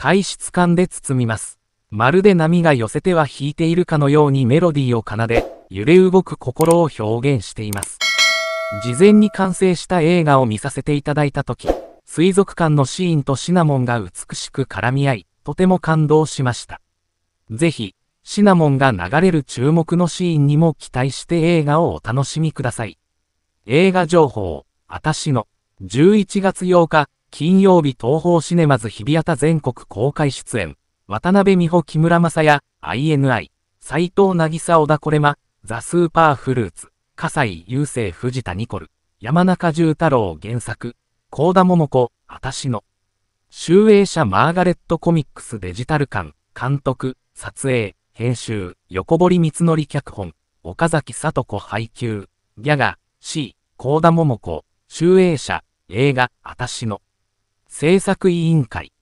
海質感で包みます。まるで波が寄せては引いているかのようにメロディーを奏で、揺れ動く心を表現しています。事前に完成した映画を見させていただいたとき、水族館のシーンとシナモンが美しく絡み合い、とても感動しました。ぜひ、シナモンが流れる注目のシーンにも期待して映画をお楽しみください。映画情報、あたしの、11月8日、金曜日東方シネマズ日比谷田全国公開出演、渡辺美穂木村正也、INI、斎藤渚小田コレマ、ザ・スーパーフルーツ、笠井雄星藤田ニコル、山中重太郎原作、高田桃子、あたしの、集英社マーガレットコミックスデジタル館、監督、撮影、編集、横堀光則脚本、岡崎里子配給、ギャガ、C、高田桃子、集英社、映画、あたしの、政策委員会